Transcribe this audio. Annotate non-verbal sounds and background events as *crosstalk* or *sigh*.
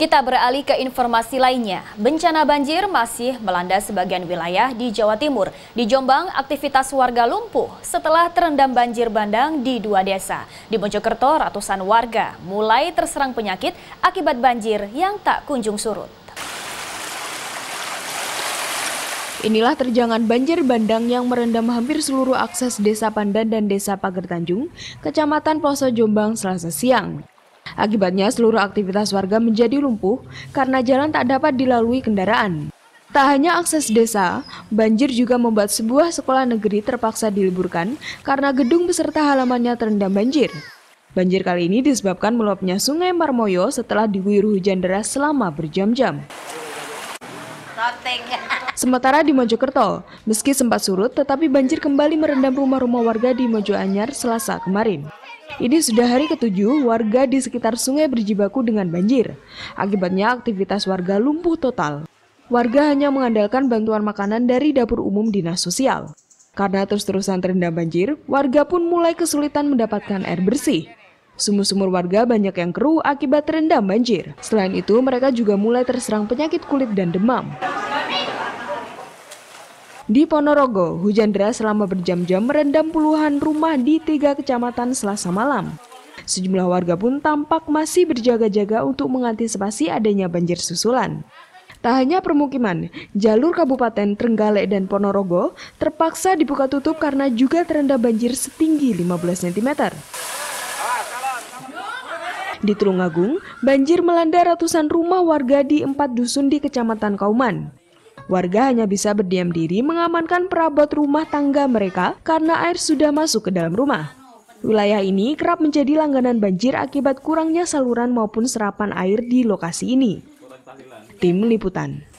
Kita beralih ke informasi lainnya. Bencana banjir masih melanda sebagian wilayah di Jawa Timur. Di Jombang, aktivitas warga lumpuh setelah terendam banjir bandang di dua desa. Di Mojokerto, ratusan warga mulai terserang penyakit akibat banjir yang tak kunjung surut. Inilah terjangan banjir bandang yang merendam hampir seluruh akses Desa Pandan dan Desa Pager Tanjung, Kecamatan Ploso Jombang Selasa siang. Akibatnya seluruh aktivitas warga menjadi lumpuh karena jalan tak dapat dilalui kendaraan. Tak hanya akses desa, banjir juga membuat sebuah sekolah negeri terpaksa diliburkan karena gedung beserta halamannya terendam banjir. Banjir kali ini disebabkan meluapnya sungai Marmoyo setelah diguyur hujan deras selama berjam-jam. *laughs* Sementara di Mojokerto, meski sempat surut, tetapi banjir kembali merendam rumah-rumah warga di Mojoanyar Selasa kemarin. Ini sudah hari ketujuh warga di sekitar sungai berjibaku dengan banjir. Akibatnya aktivitas warga lumpuh total. Warga hanya mengandalkan bantuan makanan dari dapur umum dinas sosial. Karena terus-terusan terendam banjir, warga pun mulai kesulitan mendapatkan air bersih. Sumur-sumur warga banyak yang keruh akibat terendam banjir. Selain itu, mereka juga mulai terserang penyakit kulit dan demam. Di Ponorogo, hujan deras selama berjam-jam merendam puluhan rumah di tiga kecamatan selasa malam. Sejumlah warga pun tampak masih berjaga-jaga untuk mengantisipasi adanya banjir susulan. Tak hanya permukiman, jalur Kabupaten Trenggalek dan Ponorogo terpaksa dibuka tutup karena juga terendam banjir setinggi 15 cm. Di Tulungagung, banjir melanda ratusan rumah warga di empat dusun di Kecamatan Kauman. Warga hanya bisa berdiam diri mengamankan perabot rumah tangga mereka karena air sudah masuk ke dalam rumah. Wilayah ini kerap menjadi langganan banjir akibat kurangnya saluran maupun serapan air di lokasi ini. Tim Liputan